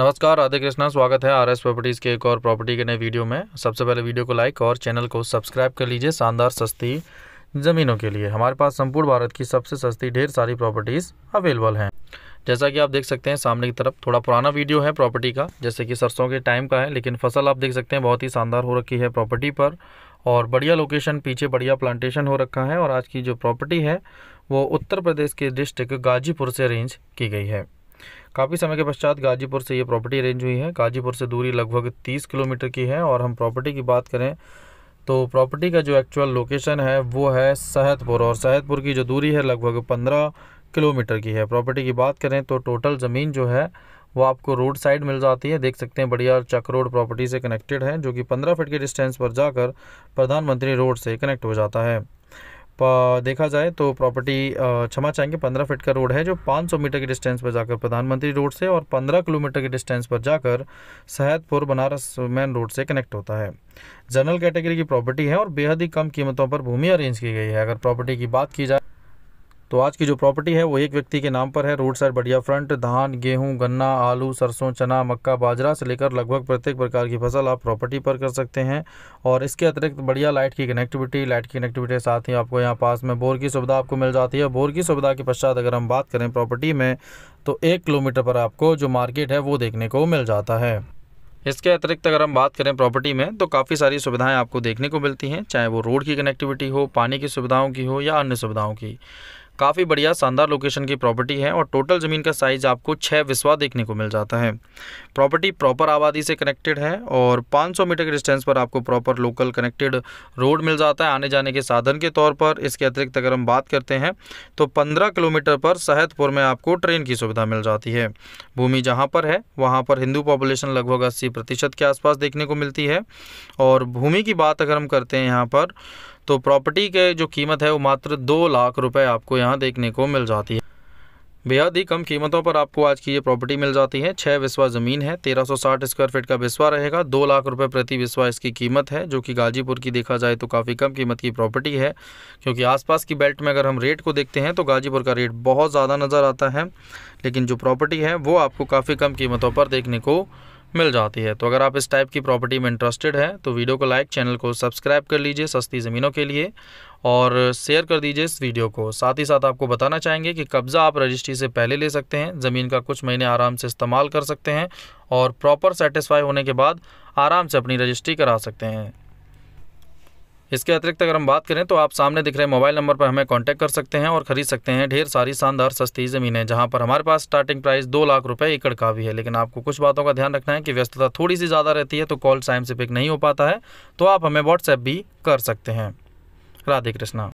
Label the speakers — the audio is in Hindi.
Speaker 1: नमस्कार राधे कृष्णा स्वागत है आर एस प्रॉपर्टीज़ के एक और प्रॉपर्टी के नए वीडियो में सबसे पहले वीडियो को लाइक और चैनल को सब्सक्राइब कर लीजिए शानदार सस्ती ज़मीनों के लिए हमारे पास संपूर्ण भारत की सबसे सस्ती ढेर सारी प्रॉपर्टीज़ अवेलेबल हैं जैसा कि आप देख सकते हैं सामने की तरफ थोड़ा पुराना वीडियो है प्रॉपर्टी का जैसे कि सरसों के टाइम का है लेकिन फसल आप देख सकते हैं बहुत ही शानदार हो रखी है प्रॉपर्टी पर और बढ़िया लोकेशन पीछे बढ़िया प्लांटेशन हो रखा है और आज की जो प्रॉपर्टी है वो उत्तर प्रदेश के डिस्ट्रिक्ट गाजीपुर से अरेंज की गई है काफ़ी समय के पश्चात गाजीपुर से ये प्रॉपर्टी अरेंज हुई है गाजीपुर से दूरी लगभग तीस किलोमीटर की है और हम प्रॉपर्टी की बात करें तो प्रॉपर्टी का जो एक्चुअल लोकेशन है वो है सहतपुर और सहतपुर की जो दूरी है लगभग पंद्रह किलोमीटर की है प्रॉपर्टी की बात करें तो टोटल ज़मीन जो है वो आपको रोड साइड मिल जाती है देख सकते हैं बढ़िया चक रोड प्रॉपर्टी से कनेक्टेड है जो कि पंद्रह फीट के डिस्टेंस पर जाकर प्रधानमंत्री रोड से कनेक्ट हो जाता है देखा जाए तो प्रॉपर्टी क्षमा चाहेंगे पंद्रह फिट का रोड है जो पाँच सौ मीटर के डिस्टेंस पर जाकर प्रधानमंत्री रोड से और पंद्रह किलोमीटर के डिस्टेंस पर जाकर सहदपुर बनारस मैन रोड से कनेक्ट होता है जनरल कैटेगरी की प्रॉपर्टी है और बेहद ही कम कीमतों पर भूमि अरेंज की गई है अगर प्रॉपर्टी की बात की जाए तो आज की जो प्रॉपर्टी है वो एक व्यक्ति के नाम पर है रोड साइड बढ़िया फ्रंट धान गेहूं गन्ना आलू सरसों चना मक्का बाजरा से लेकर लगभग प्रत्येक प्रकार की फसल आप प्रॉपर्टी पर कर सकते हैं और इसके अतिरिक्त बढ़िया लाइट की कनेक्टिविटी लाइट की कनेक्टिविटी के साथ ही आपको यहाँ पास में बोर की सुविधा आपको मिल जाती है बोर की सुविधा के पश्चात अगर हम बात करें प्रॉपर्टी में तो एक किलोमीटर पर आपको जो मार्केट है वो देखने को मिल जाता है इसके अतिरिक्त अगर हम बात करें प्रॉपर्टी में तो काफ़ी सारी सुविधाएं आपको देखने को मिलती हैं चाहे वो रोड की कनेक्टिविटी हो पानी की सुविधाओं की हो या अन्य सुविधाओं की काफ़ी बढ़िया शानदार लोकेशन की प्रॉपर्टी है और टोटल ज़मीन का साइज़ आपको छः विश्वा देखने को मिल जाता है प्रॉपर्टी प्रॉपर आबादी से कनेक्टेड है और 500 मीटर के डिस्टेंस पर आपको प्रॉपर लोकल कनेक्टेड रोड मिल जाता है आने जाने के साधन के तौर पर इसके अतिरिक्त अगर हम बात करते हैं तो पंद्रह किलोमीटर पर सहदपुर में आपको ट्रेन की सुविधा मिल जाती है भूमि जहाँ पर है वहाँ पर हिंदू पॉपुलेशन लगभग अस्सी प्रतिशत के आसपास देखने को मिलती है और भूमि की बात अगर हम करते हैं यहाँ पर तो प्रॉपर्टी के जो कीमत है वो मात्र दो लाख रुपए आपको यहाँ देखने को मिल जाती है बेहद ही कम कीमतों पर आपको आज की ये प्रॉपर्टी मिल जाती है छः बिस्वा ज़मीन है 1360 स्क्वायर फीट का बिस्वा रहेगा दो लाख रुपए प्रति बिस्वा इसकी कीमत है जो कि गाजीपुर की देखा जाए तो काफ़ी कम कीमत की प्रॉपर्टी है क्योंकि आसपास की बेल्ट में अगर हम रेट को देखते हैं तो गाजीपुर का रेट बहुत ज़्यादा नज़र आता है लेकिन जो प्रॉपर्टी है वो आपको काफ़ी कम कीमतों पर देखने को मिल जाती है तो अगर आप इस टाइप की प्रॉपर्टी में इंटरेस्टेड हैं तो वीडियो को लाइक चैनल को सब्सक्राइब कर लीजिए सस्ती ज़मीनों के लिए और शेयर कर दीजिए इस वीडियो को साथ ही साथ आपको बताना चाहेंगे कि कब्ज़ा आप रजिस्ट्री से पहले ले सकते हैं ज़मीन का कुछ महीने आराम से इस्तेमाल कर सकते हैं और प्रॉपर सेटिस्फाई होने के बाद आराम से अपनी रजिस्ट्री करा सकते हैं इसके अतिरिक्त अगर हम बात करें तो आप सामने दिख रहे मोबाइल नंबर पर हमें कांटेक्ट कर सकते हैं और खरीद सकते हैं ढेर सारी शानदार सस्ती ज़मीनें जहां पर हमारे पास स्टार्टिंग प्राइस दो लाख रुपए एकड़ का भी है लेकिन आपको कुछ बातों का ध्यान रखना है कि व्यस्तता थोड़ी सी ज़्यादा रहती है तो कॉल टाइम से पिक नहीं हो पाता है तो आप हमें व्हाट्सएप भी कर सकते हैं राधे कृष्णा